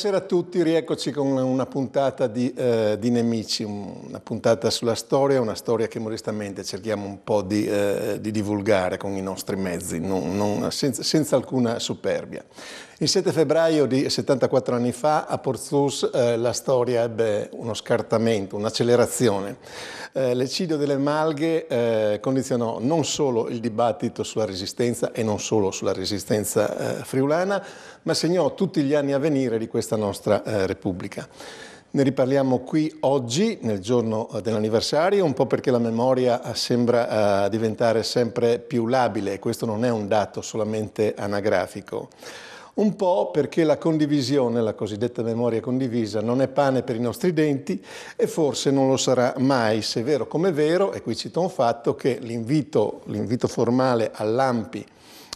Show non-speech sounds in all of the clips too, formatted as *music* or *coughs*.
Buonasera a tutti, rieccoci con una puntata di, eh, di, Nemici, una puntata sulla storia, una storia che modestamente cerchiamo un po' di, eh, di divulgare con i nostri mezzi, non, non, senza, senza, alcuna superbia. Il 7 febbraio di 74 anni fa a Porzus eh, la storia ebbe uno scartamento, un'accelerazione. Eh, l'eccidio delle malghe eh, condizionò non solo il dibattito sulla resistenza e non solo sulla resistenza eh, friulana, ma segnò tutti gli anni a venire di questa nostra eh, Repubblica. Ne riparliamo qui oggi, nel giorno eh, dell'anniversario, un po' perché la memoria sembra diventare sempre più labile, e questo non è un dato solamente anagrafico un po' perché la condivisione, la cosiddetta memoria condivisa, non è pane per i nostri denti e forse non lo sarà mai, se è vero come è vero, e qui cito un fatto, che l'invito, formale all'AMPI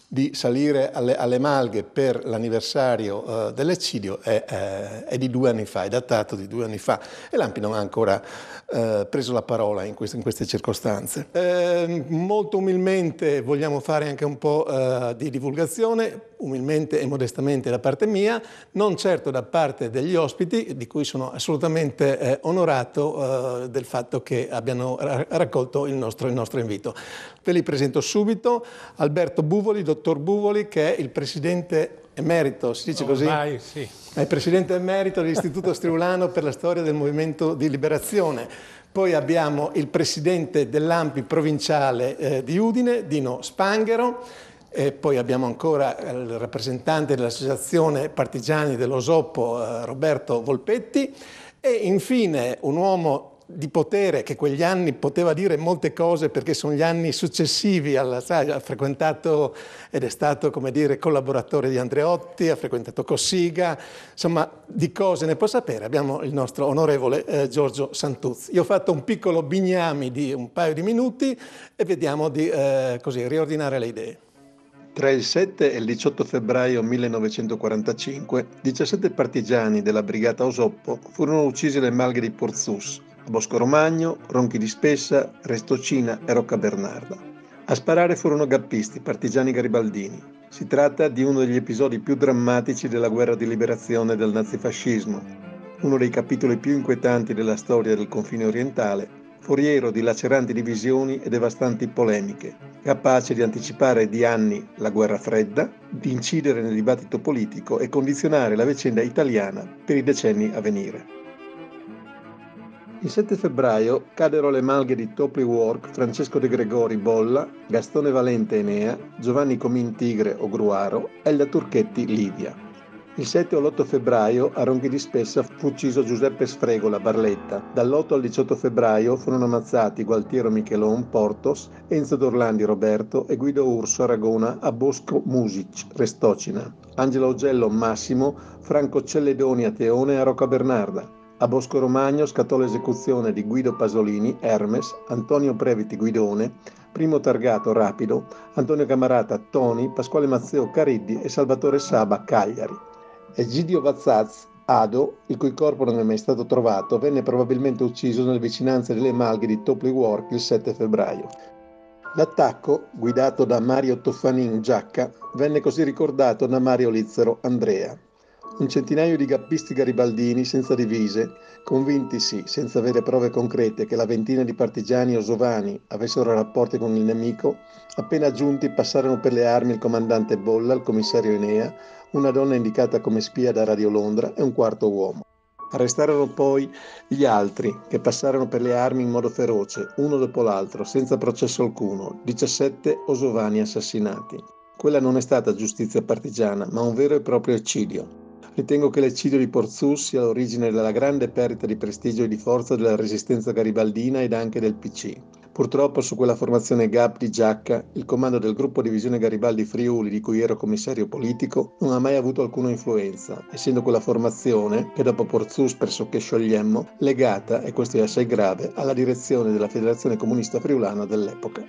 di salire alle, alle Malghe per l'anniversario eh, dell'eccidio è, eh, è, di due anni fa, è datato di due anni fa e l'AMPI non ha ancora eh, preso la parola in, questo, in queste circostanze. Ehm, molto umilmente vogliamo fare anche un po' eh, di divulgazione, umilmente e modestamente da parte mia, non certo da parte degli ospiti, di cui sono assolutamente eh, onorato eh, del fatto che abbiano raccolto il nostro, il nostro, invito. Ve li presento subito, Alberto Buvoli, dottor Buvoli, che è il presidente emerito, si dice Ormai, oh, Sì. È presidente emerito dell'Istituto Striulano per la storia del movimento di liberazione. Poi abbiamo il presidente dell'AMPI provinciale eh, di Udine, Dino Spanghero, e poi abbiamo ancora il rappresentante dell'associazione partigiani dello eh, Roberto Volpetti, e infine un uomo di potere che quegli anni poteva dire molte cose perché sono gli anni successivi, alla, sai, ha frequentato ed è stato come dire collaboratore di Andreotti, ha frequentato Cossiga, insomma di cose ne può sapere. Abbiamo il nostro onorevole eh, Giorgio Santuzzi. Io ho fatto un piccolo bignami di un paio di minuti e vediamo di eh, così, riordinare le idee. Tra il 7 e il 18 febbraio 1945, 17 partigiani della brigata Osoppo furono uccisi dai malghe di Porzus, a Bosco Romagno, Ronchi di Spessa, Restocina e Rocca Bernarda. A sparare furono gappisti, partigiani garibaldini. Si tratta di uno degli episodi più drammatici della guerra di liberazione del nazifascismo, uno dei capitoli più inquietanti della storia del confine orientale foriero di laceranti divisioni e devastanti polemiche, capace di anticipare di anni la guerra fredda, di incidere nel dibattito politico e condizionare la vicenda italiana per i decenni a venire. Il 7 febbraio cadero alle malghe di Topli Work Francesco De Gregori Bolla, Gastone Valente Enea, Giovanni Comin Tigre Ogruaro, Elda Turchetti Livia. Il 7 o l'8 febbraio a Ronchi di Spessa fu ucciso Giuseppe Sfregola, Barletta. Dall'8 al 18 febbraio furono ammazzati Gualtiero Michelon, Portos, Enzo Dorlandi, Roberto e Guido Urso, Aragona, a Bosco Music, Restocina. Angelo Augello, Massimo, Franco Celledoni, Ateone e Rocca Bernarda. A Bosco Romagno scattò l'esecuzione di Guido Pasolini, Hermes, Antonio Previti Guidone, Primo Targato Rapido, Antonio Camarata Toni, Pasquale Mazzeo Cariddi e Salvatore Saba Cagliari. Egidio Vazzaz, Ado, il cui corpo non è mai stato trovato, venne probabilmente ucciso nelle vicinanze delle malghe di Topley Work il 7 febbraio. L'attacco, guidato da Mario Toffanin Giacca, venne così ricordato da Mario Lizzero Andrea, un centinaio di gabbisti garibaldini senza divise, convintisi, senza avere prove concrete, che la ventina di partigiani osovani avessero rapporti con il nemico, appena giunti passarono per le armi il comandante Bolla, il commissario Enea, una donna indicata come spia da Radio Londra e un quarto uomo. Arrestarono poi gli altri, che passarono per le armi in modo feroce, uno dopo l'altro, senza processo alcuno, 17 osovani assassinati. Quella non è stata giustizia partigiana, ma un vero e proprio eccidio. Ritengo che l'eccidio di Porzù sia l'origine della grande perdita di prestigio e di forza della resistenza garibaldina ed anche del PC. Purtroppo su quella formazione GAP di Giacca, il comando del gruppo Divisione Garibaldi Friuli, di cui ero commissario politico, non ha mai avuto alcuna influenza, essendo quella formazione, che dopo Porzus pressoché sciogliemmo, legata, e questo è assai grave, alla direzione della Federazione Comunista Friulana dell'epoca.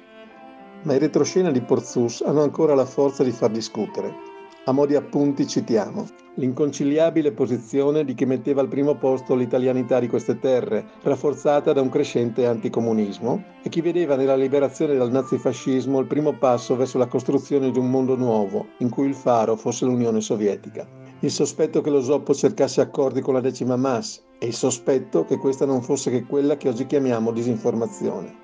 Ma i retroscena di Porzus hanno ancora la forza di far discutere, a modi appunti citiamo l'inconciliabile posizione di chi metteva al primo posto l'italianità di queste terre, rafforzata da un crescente anticomunismo, e chi vedeva nella liberazione dal nazifascismo il primo passo verso la costruzione di un mondo nuovo, in cui il faro fosse l'Unione Sovietica. Il sospetto che lo zoppo cercasse accordi con la decima Mas e il sospetto che questa non fosse che quella che oggi chiamiamo disinformazione.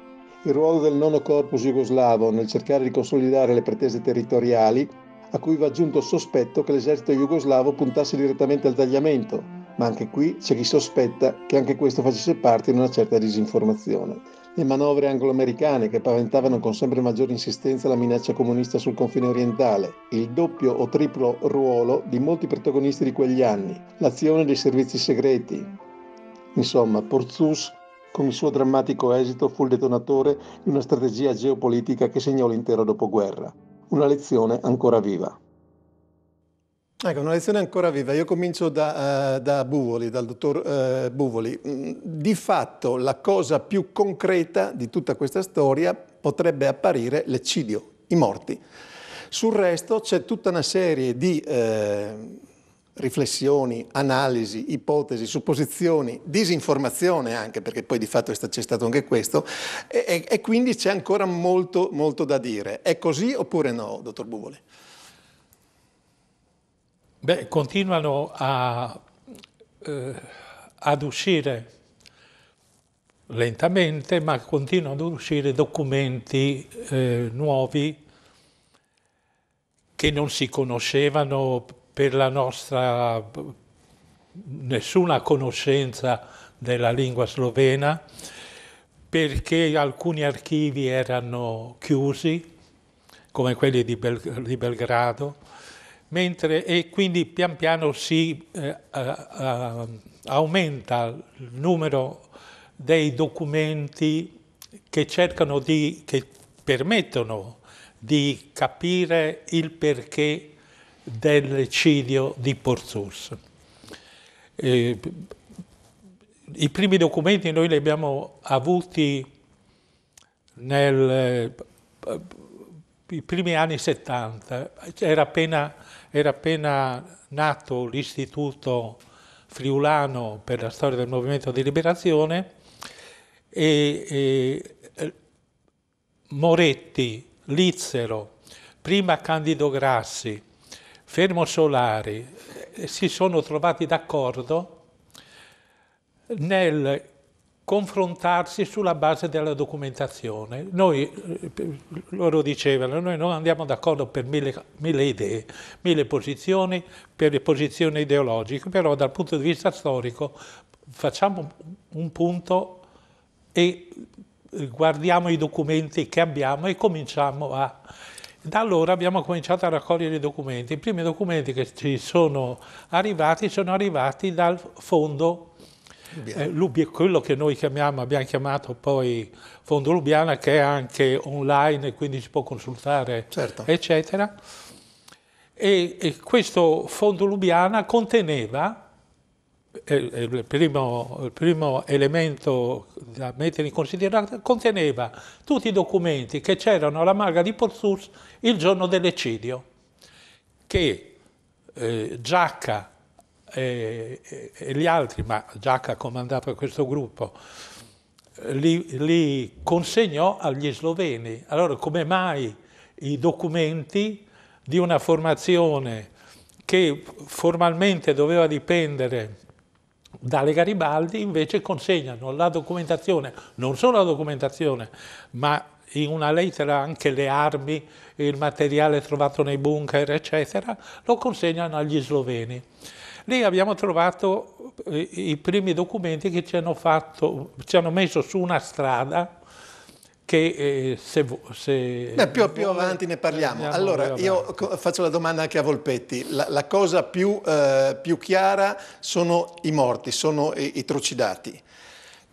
Il ruolo del nono corpus jugoslavo nel cercare di consolidare le pretese territoriali a cui va aggiunto il sospetto che l'esercito jugoslavo puntasse direttamente al tagliamento, ma anche qui c'è chi sospetta che anche questo facesse parte di una certa disinformazione. Le manovre anglo-americane che paventavano con sempre maggiore insistenza la minaccia comunista sul confine orientale, il doppio o triplo ruolo di molti protagonisti di quegli anni, l'azione dei servizi segreti. Insomma, Porzus con il suo drammatico esito fu il detonatore di una strategia geopolitica che segnò l'intero dopoguerra una lezione ancora viva. Ecco, una lezione ancora viva. Io comincio da, uh, da Buvoli, dal dottor uh, Buvoli. Mm, di fatto la cosa più concreta di tutta questa storia potrebbe apparire l'eccidio, i morti. Sul resto c'è tutta una serie di... Uh, riflessioni, analisi, ipotesi, supposizioni, disinformazione anche, perché poi di fatto c'è stato anche questo, e, e quindi c'è ancora molto, molto da dire. È così oppure no, dottor Buvoli? Beh, continuano a, eh, ad uscire lentamente, ma continuano ad uscire documenti eh, nuovi che non si conoscevano per la nostra nessuna conoscenza della lingua slovena, perché alcuni archivi erano chiusi, come quelli di, Bel di Belgrado, mentre, e quindi pian piano si eh, eh, aumenta il numero dei documenti che cercano di, che permettono di capire il perché del cidio di Porzus. Eh, I primi documenti noi li abbiamo avuti nei eh, primi anni 70, era appena, era appena nato l'istituto friulano per la storia del movimento di liberazione e, e eh, Moretti, Lizzero, prima Candido Grassi, Fermo Solari eh, si sono trovati d'accordo nel confrontarsi sulla base della documentazione. Noi, eh, loro dicevano, noi non andiamo d'accordo per mille, mille, idee, mille posizioni, per le posizioni ideologiche, però dal punto di vista storico facciamo un punto e guardiamo i documenti che abbiamo e cominciamo a da allora abbiamo cominciato a raccogliere i documenti. I primi documenti che ci sono arrivati sono arrivati dal fondo eh, Lubiana, quello che noi chiamiamo, abbiamo chiamato poi Fondo Lubiana, che è anche online, quindi si può consultare, certo. eccetera. E, e questo Fondo Lubiana conteneva il primo, il primo, elemento da mettere in considerazione conteneva tutti i documenti che c'erano alla maga di Pozzus il giorno dell'eccidio, che eh, Giacca e, e, gli altri, ma Giacca comandava questo gruppo, li, li consegnò agli sloveni. Allora come mai i documenti di una formazione che formalmente doveva dipendere Dale Garibaldi invece consegnano la documentazione, non solo la documentazione, ma in una lettera anche le armi, il materiale trovato nei bunker, eccetera, lo consegnano agli sloveni. Lì abbiamo trovato eh, i primi documenti che ci hanno, fatto, ci hanno messo su una strada che eh, se, se Beh, più, più, avanti ne parliamo. allora, io faccio la domanda anche a Volpetti. La, la cosa più, eh, più, chiara sono i morti, sono i, i trucidati.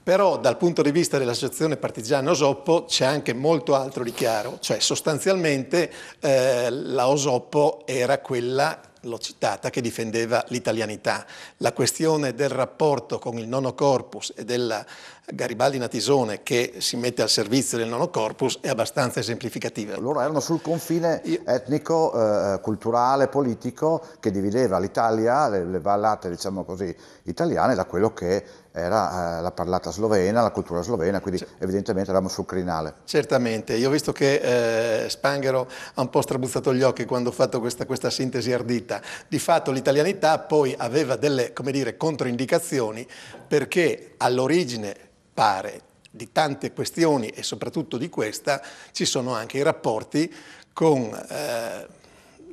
Però dal punto di vista dell'associazione partigiana Osoppo c'è anche molto altro di chiaro, cioè sostanzialmente eh, la Osoppo era quella l'ho citata, che difendeva l'italianità. La questione del rapporto con il nono corpus e della Garibaldi Natisone che si mette al servizio del nono corpus è abbastanza esemplificativa. Loro erano sul confine etnico, eh, eh, culturale, politico che divideva l'Italia, le, le vallate diciamo così italiane da quello che era eh, la parlata slovena, la cultura slovena, quindi certo. evidentemente eravamo sul crinale. Certamente, io ho visto che eh, Spanghero ha un po' strabuzzato gli occhi quando ho fatto questa, questa sintesi ardita. Di fatto l'italianità poi aveva delle dire, controindicazioni perché all'origine pare. Di tante questioni e soprattutto di questa ci sono anche i rapporti con eh,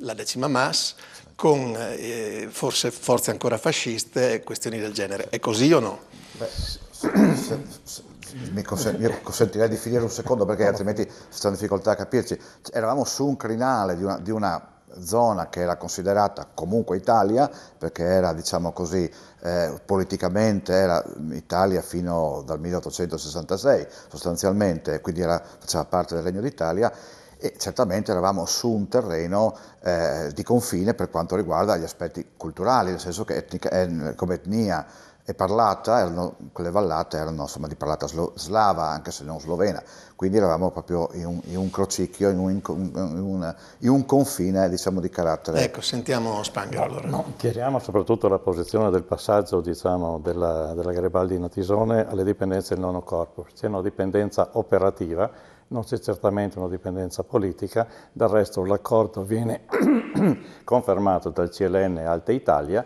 la decima MAS, con eh, forse forze ancora fasciste e questioni del genere. È così o no? Beh, se, se, mi consen- consentirei di finire un secondo perché altrimenti stiamo in difficoltà a capirci. Eravamo su un crinale di una, di una zona che era considerata comunque Italia, perché era, diciamo così, eh, politicamente era Italia fino dal 1866 sostanzialmente, quindi era, faceva parte del Regno d'Italia, e certamente eravamo su un terreno eh, di confine per quanto riguarda gli aspetti culturali, nel senso che etnica, eh, come etnia e parlata, erano, quelle vallate erano insomma, di parlata slo, slava, anche se non slovena, quindi eravamo proprio in un, in un crocicchio, in un, in, un, in un, confine diciamo, di carattere. Ecco, sentiamo Spangher allora. No, chiariamo soprattutto la posizione del passaggio diciamo, della, della Garibaldi in Atisone alle dipendenze del nono corpo, c'è una dipendenza operativa, non c'è certamente una dipendenza politica, del resto l'accordo viene *coughs* confermato dal CLN Alte Italia,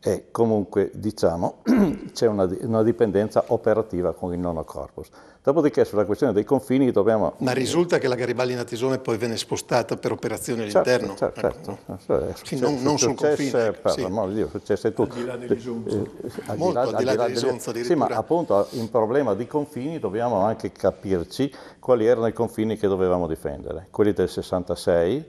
e comunque diciamo *clears throat* c'è una, una, dipendenza operativa con il nono corpus. Dopodiché sulla questione dei confini dobbiamo... Ma risulta che la Garibaldi in Natisone poi venne spostata per operazioni certo, all'interno? Certo, ecco. certo, ecco. Sì, non, non sul confine. Ecco, per sì. l'amor di Dio, successe tutto. Al di là dell'isonzo. Eh, eh, Molto al di là, là, là dell'isonzo Sì, ma appunto in problema di confini dobbiamo anche capirci quali erano i confini che dovevamo difendere. Quelli del 66,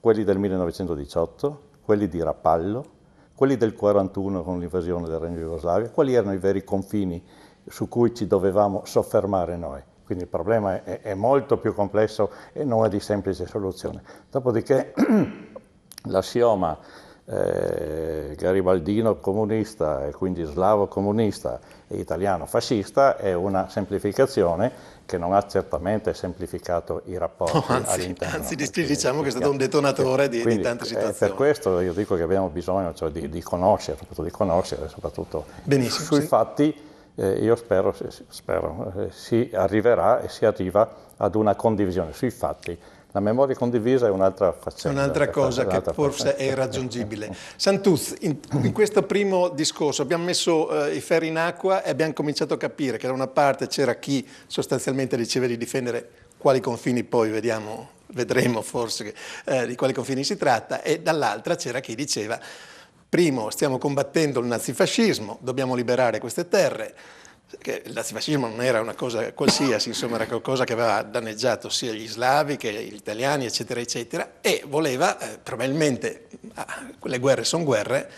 quelli del 1918, quelli di Rapallo, quelli del 41 con l'invasione del Regno di Jugoslavia, quali erano i veri confini su cui ci dovevamo soffermare noi. Quindi il problema è, è molto più complesso e non è di semplice soluzione. Dopodiché *clears throat* l'assioma eh, garibaldino comunista e quindi slavo comunista e italiano fascista è una semplificazione che non ha certamente semplificato i rapporti no, *laughs* oh, anzi, all'interno. Anzi, diciamo che è stato un detonatore di, quindi, di tante eh, situazioni. Per questo io dico che abbiamo bisogno cioè, di, di, conoscere, soprattutto di conoscere, soprattutto Benissimo, sui sì. fatti. Eh, io spero, spero eh, si arriverà e si arriva ad una condivisione sui fatti la memoria condivisa è un'altra faccenda. Un'altra cosa che forse faccenda. è irraggiungibile. Santuz, in, in, questo primo discorso abbiamo messo eh, i ferri in acqua e abbiamo cominciato a capire che da una parte c'era chi sostanzialmente diceva di difendere quali confini poi vediamo, vedremo forse eh, di quali confini si tratta e dall'altra c'era chi diceva primo stiamo combattendo il nazifascismo, dobbiamo liberare queste terre, che il nazifascismo non era una cosa qualsiasi, insomma era qualcosa che aveva danneggiato sia gli slavi che gli italiani, eccetera, eccetera, e voleva, eh, probabilmente, quelle ah, guerre sono guerre,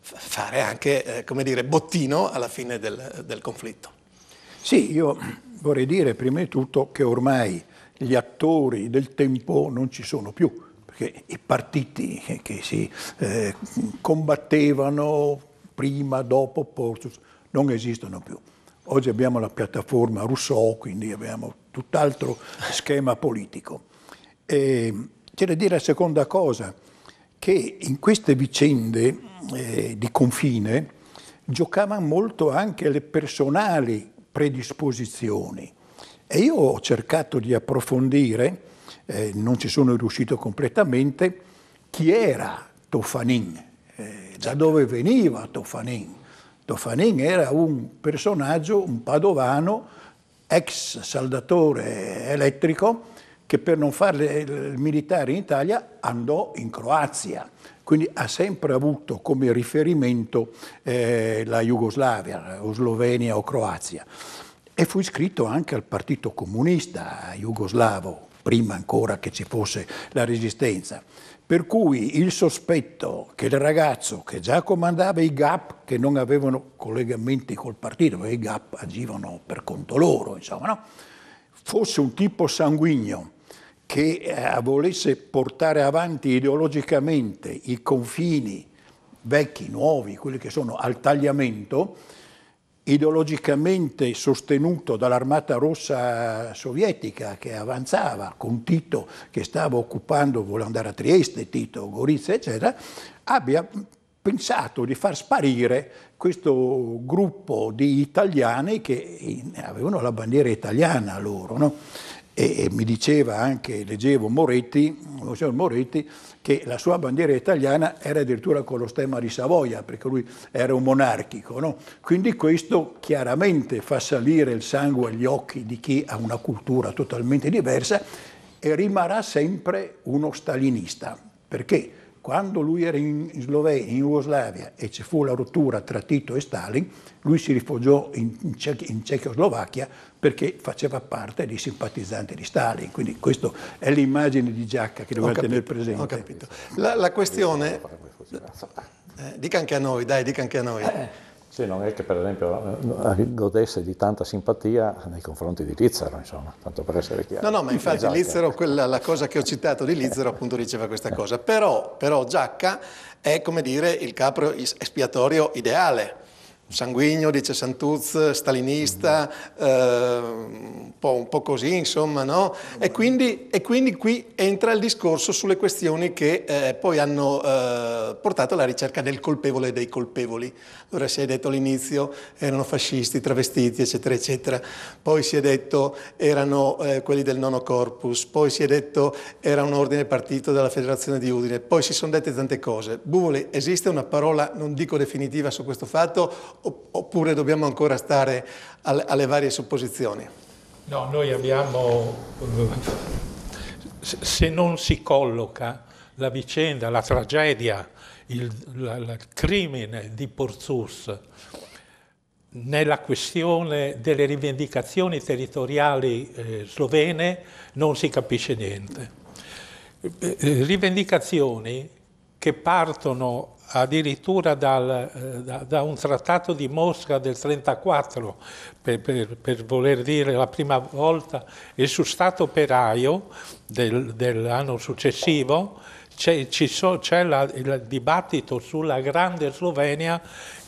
fare anche, eh, come dire, bottino alla fine del, del conflitto. Sì, io vorrei dire prima di tutto che ormai gli attori del tempo non ci sono più, perché i partiti che si eh, combattevano prima, dopo, non esistono più. Oggi abbiamo la piattaforma Rousseau, quindi abbiamo tutt'altro schema politico. E c'è da dire la seconda cosa, che in queste vicende eh, di confine giocavano molto anche le personali predisposizioni. E io ho cercato di approfondire, eh, non ci sono riuscito completamente, chi era Tofanin, eh, da certo. dove veniva Tofanin. Tofanin era un personaggio, un padovano, ex saldatore elettrico, che per non fare il militare in Italia andò in Croazia. Quindi ha sempre avuto come riferimento eh, la Jugoslavia, o Slovenia o Croazia. E fu iscritto anche al Partito Comunista jugoslavo, prima ancora che ci fosse la resistenza. Per cui il sospetto che il ragazzo che già comandava i GAP, che non avevano collegamenti col partito, perché i GAP agivano per conto loro, insomma, no? fosse un tipo sanguigno che eh, volesse portare avanti ideologicamente i confini vecchi, nuovi, quelli che sono al tagliamento, ideologicamente sostenuto dall'armata rossa sovietica che avanzava con Tito che stava occupando, voleva andare a Trieste, Tito, Gorizia, eccetera, abbia pensato di far sparire questo gruppo di italiani che avevano la bandiera italiana loro. No? e, e mi diceva anche, leggevo Moretti, Moretti, che la sua bandiera italiana era addirittura con lo stemma di Savoia, perché lui era un monarchico. No? Quindi questo chiaramente fa salire il sangue agli occhi di chi ha una cultura totalmente diversa e rimarrà sempre uno stalinista. Perché? quando lui era in, Slovenia, in Jugoslavia e ci fu la rottura tra Tito e Stalin, lui si rifugiò in, Ce in Cecoslovacchia perché faceva parte dei simpatizzanti di Stalin. Quindi questa è l'immagine di Giacca che dobbiamo tenere presente. Ho capito. La, la questione... Eh, dica anche a noi, dai, dica anche a noi. Eh. Sì, non è che per esempio godesse di tanta simpatia nei confronti di Lizzaro, insomma, tanto per essere chiaro. No, no, ma infatti esatto. Lizzaro, quella, la cosa che ho citato di Lizzaro appunto diceva questa cosa, però, però Giacca è come dire il capro espiatorio ideale, sanguigno, dice Santuz, stalinista, eh, un, po', un, po', così, insomma, no? E quindi, e quindi, qui entra il discorso sulle questioni che eh, poi hanno eh, portato alla ricerca del colpevole e dei colpevoli. Allora si è detto all'inizio erano fascisti, travestiti, eccetera, eccetera. Poi si è detto erano eh, quelli del nono corpus, poi si è detto era un ordine partito dalla federazione di Udine, poi si sono dette tante cose. Buvoli, esiste una parola, non dico definitiva su questo fatto, oppure dobbiamo ancora stare alle, alle varie supposizioni? No, noi abbiamo, se non si colloca la vicenda, la tragedia, il, la, il crimine di Porzus nella questione delle rivendicazioni territoriali eh, slovene non si capisce niente. Eh, eh, rivendicazioni che partono addirittura dal, eh, da, da, un trattato di Mosca del 1934, per, per, per, voler dire la prima volta, e su Stato operaio del, dell'anno successivo c'è, so, la, il dibattito sulla grande Slovenia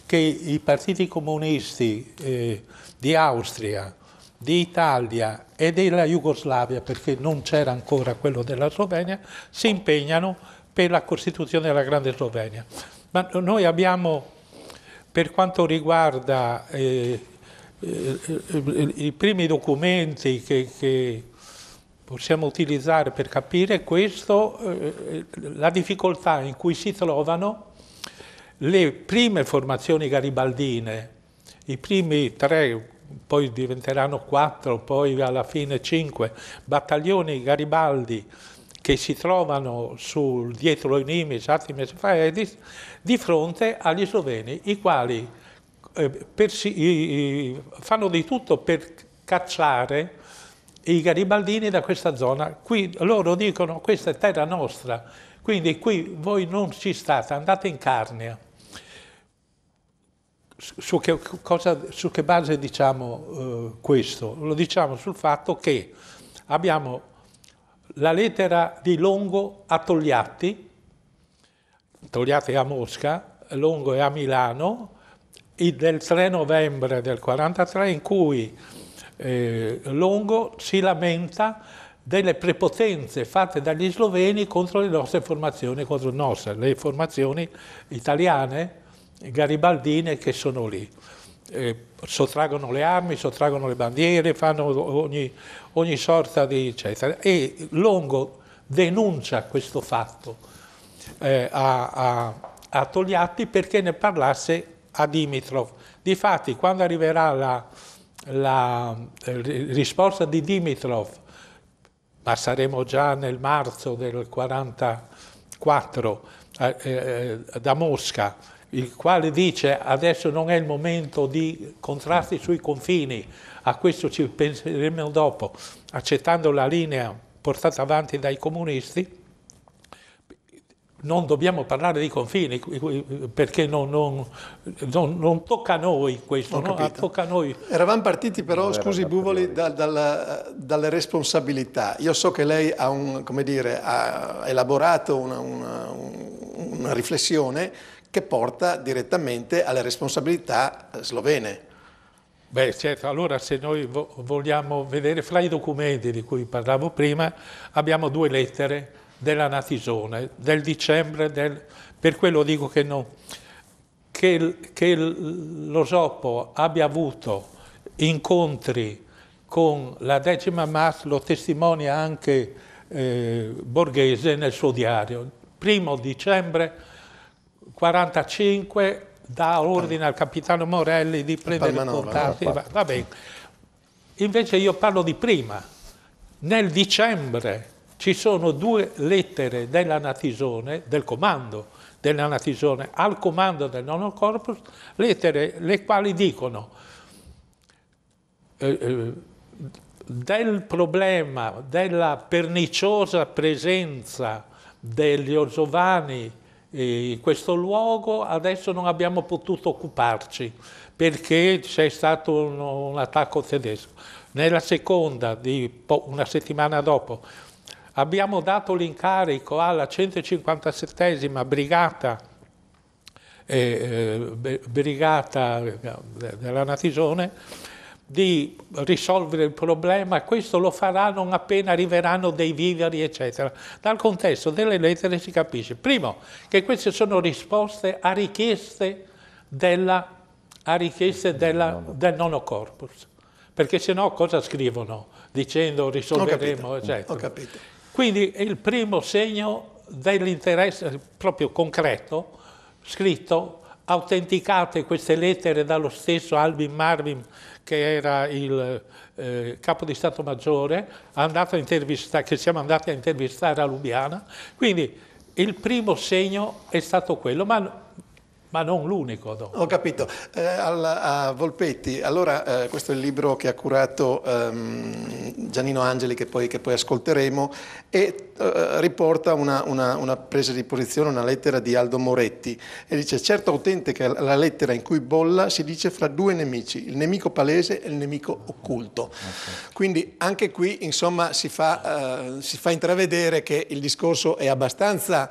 che i partiti comunisti eh, di Austria, di Italia e della Jugoslavia, perché non c'era ancora quello della Slovenia, si impegnano per la costituzione della Grande Slovenia. Ma noi abbiamo, per quanto riguarda eh, eh, i primi documenti che, che, possiamo utilizzare per capire questo, eh, la difficoltà in cui si trovano le prime formazioni garibaldine, i primi tre, poi diventeranno quattro, poi alla fine cinque battaglioni garibaldi che si trovano sul, dietro i Nimis, Artemis e Faedis, di fronte agli sloveni, i quali eh, persi, eh, fanno di tutto per cacciare i garibaldini da questa zona. Qui loro dicono questa è terra nostra, quindi qui voi non ci state, andate in Carnia. Su che, cosa, su che base diciamo eh, questo? Lo diciamo sul fatto che abbiamo la lettera di Longo a Togliatti, Togliatti a Mosca, Longo è a Milano, del 3 novembre del 43 in cui eh, Longo si lamenta delle prepotenze fatte dagli sloveni contro le nostre formazioni, contro nostre, le formazioni italiane, garibaldine che sono lì eh, sottraggono le armi, sottraggono le bandiere, fanno ogni, ogni sorta di eccetera. E Longo denuncia questo fatto eh, a, a, a, Togliatti perché ne parlasse a Dimitrov. Difatti, quando arriverà la, la eh, risposta di Dimitrov, ma saremo già nel marzo del 1944 eh, eh, da Mosca, il quale dice adesso non è il momento di contrasti sui confini, a questo ci penseremo dopo, accettando la linea portata avanti dai comunisti, non dobbiamo parlare di confini perché non, non, non, non tocca a noi questo, tocca a noi. Eravamo partiti però, scusi Buvoli, da, dalla, dalle responsabilità. Io so che lei ha, un, dire, ha elaborato una, una, una riflessione che porta direttamente alle responsabilità eh, slovene. Beh certo, allora se noi vogliamo vedere fra i documenti di cui parlavo prima abbiamo due lettere della Natisone del dicembre, del, per quello dico che, no, che, che l'Osopo abbia avuto incontri con la decima Mas lo testimonia anche eh, Borghese nel suo diario. Primo dicembre 45 dà ordine al capitano Morelli di prendere contatti. Va, va bene. Invece io parlo di prima. Nel dicembre ci sono due lettere della dell'anatisone, del comando della dell'anatisone al comando del nono corpus, lettere le quali dicono eh, eh del problema della perniciosa presenza degli osovani in questo luogo, adesso non abbiamo potuto occuparci perché c'è stato un, un, attacco tedesco. Nella seconda, una settimana dopo, abbiamo dato l'incarico alla 157 brigata, eh, eh brigata eh, della Natisone di risolvere il problema, questo lo farà non appena arriveranno dei viveri, eccetera. Dal contesto delle lettere si capisce, primo, che queste sono risposte a richieste, della, a richieste della, del nono corpus, perché se no cosa scrivono? Dicendo risolveremo, Ho eccetera. Ho capito. Quindi il primo segno dell'interesse proprio concreto, scritto, autenticate queste lettere dallo stesso Albin Marvin, che era il eh, capo di Stato Maggiore, che siamo andati a intervistare a Lubiana. Quindi il primo segno è stato quello, ma ma non l'unico dono. Ho capito. Eh, alla, a Volpetti, allora eh, questo è il libro che ha curato ehm, Giannino Angeli che poi, che poi ascolteremo e eh, riporta una, una, una, presa di posizione, una lettera di Aldo Moretti e dice certo che la lettera in cui bolla si dice fra due nemici, il nemico palese e il nemico occulto. Okay. Quindi anche qui insomma si fa, eh, si fa intravedere che il discorso è abbastanza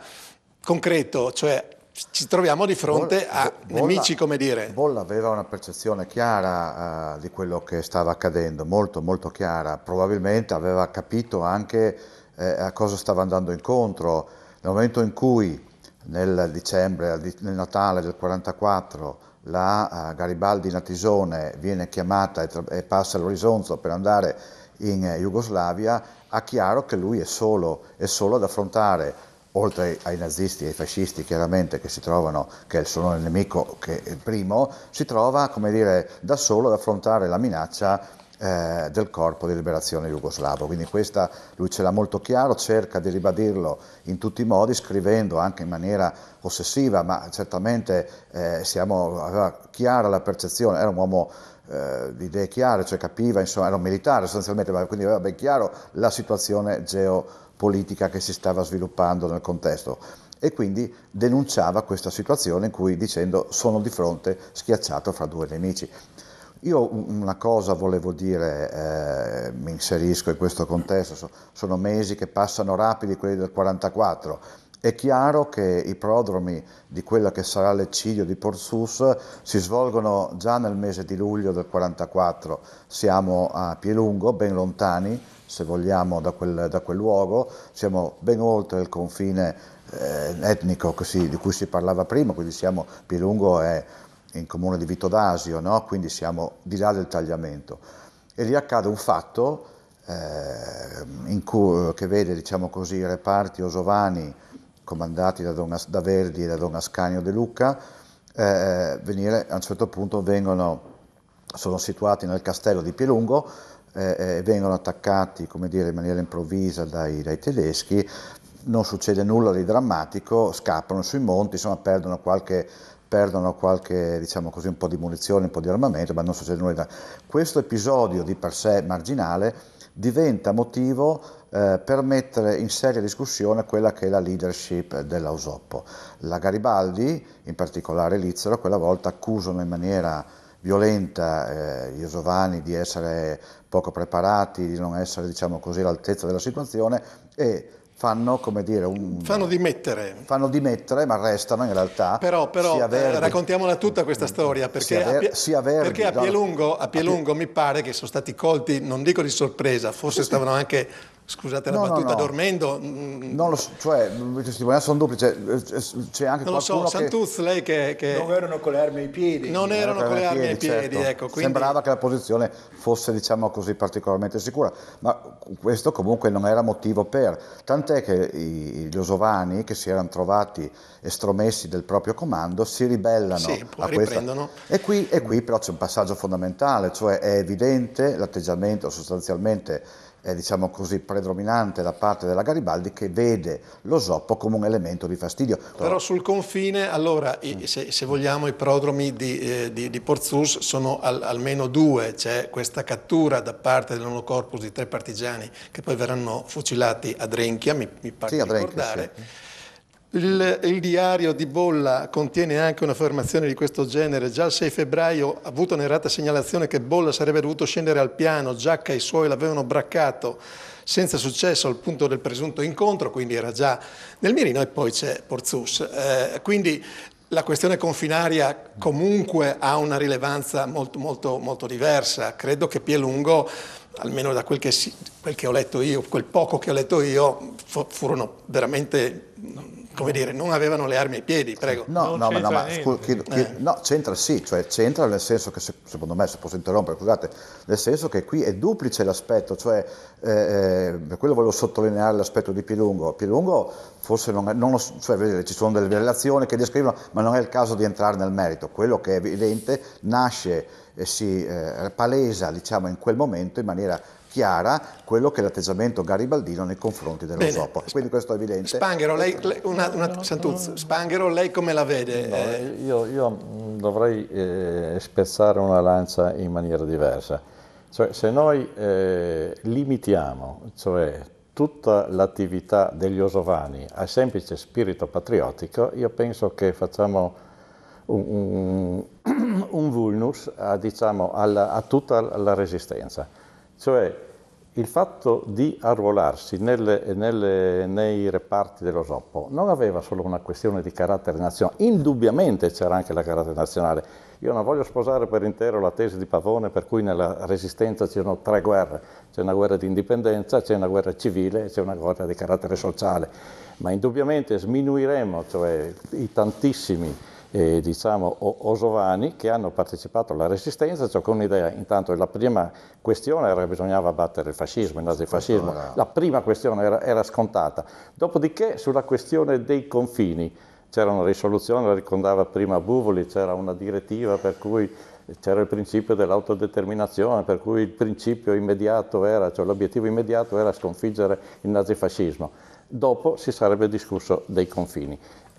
concreto, cioè ci troviamo di fronte Boll, a Boll, nemici, come dire. Bolla aveva una percezione chiara uh, di quello che stava accadendo, molto molto chiara, probabilmente aveva capito anche eh, a cosa stava andando incontro. Nel momento in cui nel dicembre, nel Natale del 44, la uh, Garibaldi Natisone viene chiamata e, e passa l'orizzonte per andare in eh, Jugoslavia, ha chiaro che lui è solo, è solo ad affrontare oltre ai nazisti e ai fascisti chiaramente che si trovano, che sono il nemico che è il primo, si trova come dire, da solo ad affrontare la minaccia eh, del corpo di liberazione jugoslavo. Quindi questa lui ce l'ha molto chiaro, cerca di ribadirlo in tutti i modi, scrivendo anche in maniera ossessiva, ma certamente eh, siamo, aveva chiara la percezione, era un uomo eh, di idee chiare, cioè capiva, insomma, era un militare sostanzialmente, ma quindi aveva ben chiaro la situazione geopolitica che si stava sviluppando nel contesto e quindi denunciava questa situazione in cui dicendo sono di fronte schiacciato fra due nemici. Io una cosa volevo dire, eh, mi inserisco in questo contesto, sono mesi che passano rapidi quelli del 44, è chiaro che i prodromi di quella che sarà l'eccidio di Porsus si svolgono già nel mese di luglio del 44, siamo a Pielungo, ben lontani se vogliamo da quel, da quel luogo, siamo ben oltre il confine eh, etnico così, di cui si parlava prima, quindi siamo, Pielungo è in comune di Vito d'Asio, no? quindi siamo di là del tagliamento. E lì accade un fatto eh, cui, che vede diciamo così, i reparti Osovani, comandati da, Don As- da Verdi e da Don Ascanio De Lucca, eh, eh, venire, a un certo punto vengono, sono situati nel castello di Pielungo eh, eh e vengono attaccati dire, in maniera improvvisa dai, dai tedeschi, non succede nulla di drammatico, scappano sui monti, insomma perdono qualche perdono qualche, diciamo così, un po' di munizione, un po' di armamento, ma non succede nulla. Questo episodio di per sé marginale diventa motivo eh, per mettere in seria discussione quella che è la leadership dell'Ausoppo. La Garibaldi, in particolare Lizzero, quella volta accusano in maniera violenta eh, gli di essere poco preparati, di non essere diciamo così, all'altezza della situazione e fanno come dire un, fanno dimettere fanno dimettere ma restano in realtà però, però eh, Verdi, raccontiamola tutta questa storia perché, sia Ver, sia Verdi, a, Pielungo, a Pielungo a mi pare che sono stati colti non dico di sorpresa forse stavano anche Scusate la battuta, no, no. dormendo? Mm, mm. Non lo so, cioè, le testimonianze sono duplici, eh, c'è anche non lo so, Santuz, lei che, che, Non erano con le armi ai piedi. Non, non erano con le armi ai piedi, certo. ecco. Quindi... Sembrava che la posizione fosse, diciamo così, particolarmente sicura, ma questo comunque non era motivo per. Tant'è che gli Osovani, che si erano trovati estromessi del proprio comando, si ribellano. Sì, a riprendono. Questa... E qui, e qui però c'è un passaggio fondamentale, cioè è evidente l'atteggiamento sostanzialmente eh, diciamo così, predominante da parte della Garibaldi che vede lo zoppo come un elemento di fastidio. Però sul confine, allora, mm. i, se, se, vogliamo, i prodromi di, eh, di, di Porzus sono al, almeno due, c'è questa cattura da parte dell'Onocorpus di tre partigiani che poi verranno fucilati a Drenchia, mi, mi pare sì, di ricordare. Drenchia, sì. Mm. Il, il, diario di Bolla contiene anche un'affermazione di questo genere. Già il 6 febbraio ha avuto un'errata segnalazione che Bolla sarebbe dovuto scendere al piano, Giacca e i suoi l'avevano braccato senza successo al punto del presunto incontro, quindi era già nel mirino e poi c'è Porzus. Eh, quindi la questione confinaria comunque ha una rilevanza molto, molto, molto diversa. Credo che Pielungo almeno da quel che, quel che, ho letto io, quel poco che ho letto io, furono veramente come dire, non avevano le armi ai piedi, prego. No, no, ma, no, ma scu- chi, chi, eh. no, c'entra sì, cioè c'entra nel senso che, se, secondo me, se posso interrompere, scusate, nel senso che qui è duplice l'aspetto, cioè, eh, eh quello volevo sottolineare l'aspetto di Pilungo. Pilungo forse non, è, non lo, cioè, vedete, ci sono delle relazioni che descrivono, ma non è il caso di entrare nel merito. Quello che è evidente nasce e si eh, palesa diciamo, in quel momento in maniera chiara quello che è l'atteggiamento garibaldino nei confronti dello Bene. Zopo. Quindi questo è evidente. Spanghero, lei, una, una, no, Spanghero, lei come la vede? No, io, io, dovrei eh, spezzare una lancia in maniera diversa. Cioè, se noi eh, limitiamo cioè, tutta l'attività degli Osovani al semplice spirito patriottico, io penso che facciamo un, un, un *clears throat* vulnus a, diciamo, alla, a tutta la resistenza. Cioè il fatto di arruolarsi nelle, nelle, nei reparti dello sviluppo non aveva solo una questione di carattere nazionale, indubbiamente c'era anche la carattere nazionale. Io non voglio sposare per intero la tesi di Pavone per cui nella Resistenza c'erano tre guerre, c'è una guerra di indipendenza, c'è una guerra civile e c'è una guerra di carattere sociale, ma indubbiamente sminuiremo cioè, i tantissimi eh, diciamo, osovani che hanno partecipato alla resistenza, cioè con un'idea, intanto la prima questione era che bisognava abbattere il fascismo, il nazifascismo, la prima questione era, era scontata, dopodiché sulla questione dei confini c'era una risoluzione, la ricordava prima Buvoli, c'era una direttiva per cui c'era il principio dell'autodeterminazione, per cui il principio immediato era, cioè l'obiettivo immediato era sconfiggere il nazifascismo dopo si sarebbe discusso dei confini.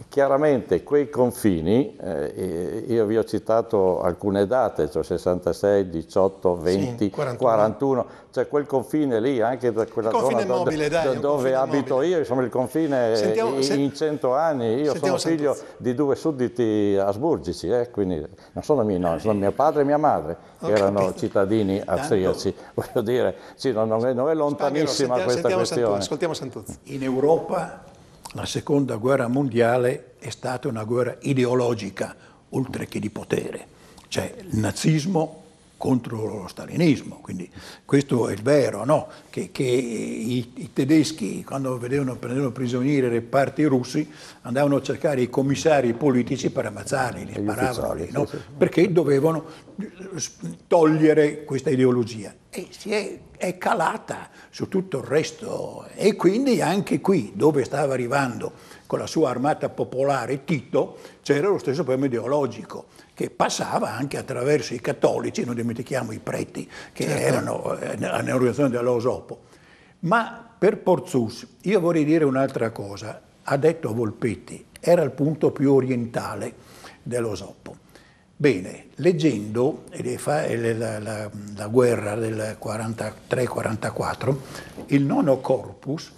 Chiaramente quei confini, eh, io vi ho citato alcune date, cioè 66, 18, 20, sì, 41. 41. cioè quel confine lì, anche da quella zona mobile, dove, dai, dove abito mobile. io, insomma il confine sentiamo, in, sen... cento anni, io sono figlio sentiamo. di due sudditi asburgici, eh, quindi non sono miei nonni, sono mio padre e mia madre, che okay. erano cittadini austriaci, *laughs* voglio dire, sì, non, non, è, non, è, lontanissima Spaghiero, questa questione. Santuzzi, ascoltiamo Santuzzi. In Europa la seconda guerra mondiale è stata una guerra ideologica, oltre che di potere. Cioè il nazismo contro lo stalinismo, quindi questo è il vero, no? che, che i, i, tedeschi quando vedevano, prendevano prigionieri reparti russi andavano a cercare i commissari politici per ammazzarli, li sparavano, lì, no? perché dovevano eh, togliere questa ideologia e si è, è calata su tutto il resto e quindi anche qui dove stava arrivando con la sua armata popolare Tito c'era lo stesso problema ideologico che passava anche attraverso i cattolici, non dimentichiamo i preti che certo. erano eh, nell'organizzazione dell'Osopo. Ma per Porzus, io vorrei dire un'altra cosa, ha detto Volpetti, era il punto più orientale dell'Osopo. Bene, leggendo la, la, la guerra del 43-44, il nono corpus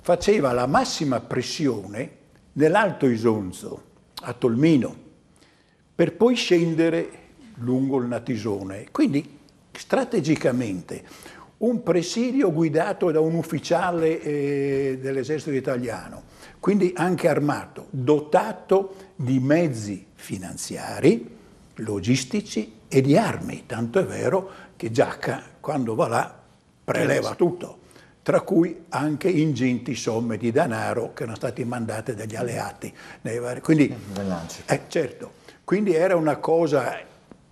faceva la massima pressione nell'Alto Isonzo, a Tolmino, per poi scendere lungo il Natisone. Quindi strategicamente un presidio guidato da un ufficiale eh, dell'esercito italiano, quindi anche armato, dotato di mezzi finanziari, logistici e di armi, tanto è vero che Giacca quando va là preleva tutto, tra cui anche ingenti somme di denaro che erano state mandate dagli alleati. Quindi, eh, certo, quindi era una cosa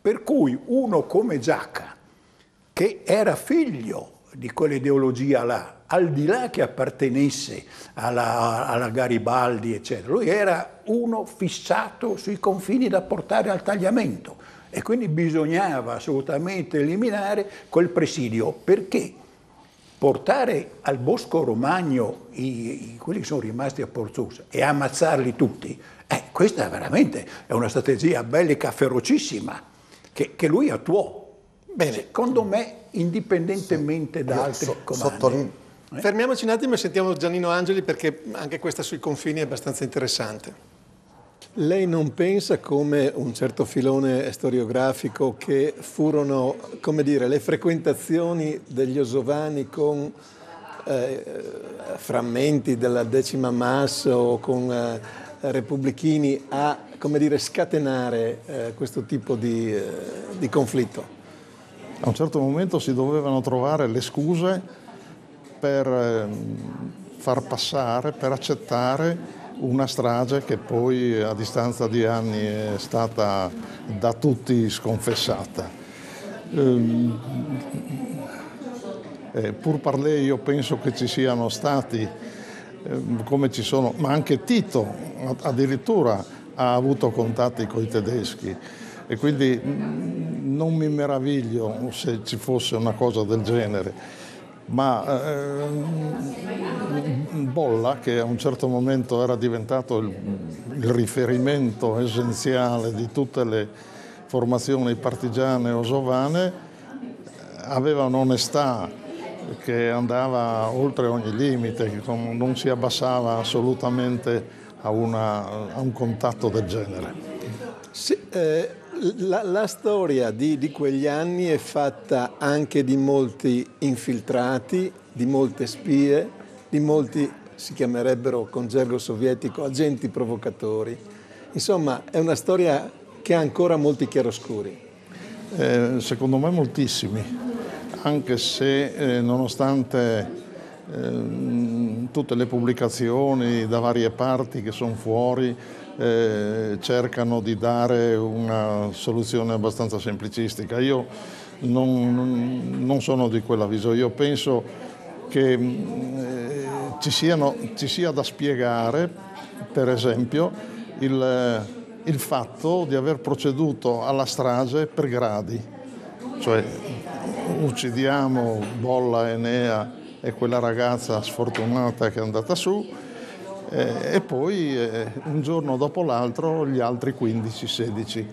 per cui uno come Giacca, che era figlio di quell'ideologia là, al di là che appartenesse alla, alla, Garibaldi, eccetera, lui era uno fissato sui confini da portare al tagliamento e quindi bisognava assolutamente eliminare quel presidio perché portare al bosco romagno i, i, quelli che sono rimasti a Porzusa e ammazzarli tutti eh, questa veramente è una strategia bellica ferocissima che, che lui attuò, Bene. secondo me indipendentemente sì. da altri so, comandi. Sottolineo. Eh? Fermiamoci un attimo e sentiamo Giannino Angeli perché anche questa sui confini è abbastanza interessante. Lei non pensa come un certo filone storiografico che furono, come dire, le frequentazioni degli Osovani con eh, frammenti della decima massa o con eh, Repubblichini a dire, scatenare eh, questo tipo di, eh, di conflitto? A un certo momento si dovevano trovare le scuse per eh, far passare, per accettare una strage che poi eh, a distanza di anni è stata da tutti sconfessata. Ehm, eh, pur per lei io penso che ci siano stati eh, come ci sono, ma anche Tito addirittura ha avuto contatti con i tedeschi e quindi mm, non mi meraviglio se ci fosse una cosa del genere. Ma eh, Bolla, che a un certo momento era diventato il, il riferimento essenziale di tutte le formazioni partigiane osovane, aveva un'onestà che andava oltre ogni limite, che non si abbassava assolutamente a, una, a un contatto del genere. Sì, eh, la, la, storia di, di quegli anni è fatta anche di molti infiltrati, di molte spie, di molti si chiamerebbero con gergo sovietico agenti provocatori. Insomma, è una storia che ha ancora molti chiaroscuri. Eh, secondo me moltissimi anche se eh, nonostante ehm, tutte le pubblicazioni da varie parti che sono fuori eh, cercano di dare una soluzione abbastanza semplicistica. Io non, non sono di quell'avviso, io penso che mm, eh, ci, siano, ci, sia da spiegare, per esempio, il, il fatto di aver proceduto alla strage per gradi, cioè Oh, uccidiamo Bolla, Enea e quella ragazza sfortunata che è andata su eh, e poi eh, un giorno dopo l'altro gli altri 15-16.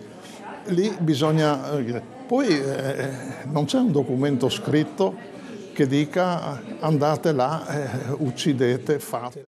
Lì bisogna... Eh, poi eh, non c'è un documento scritto che dica andate là, eh, uccidete, fate.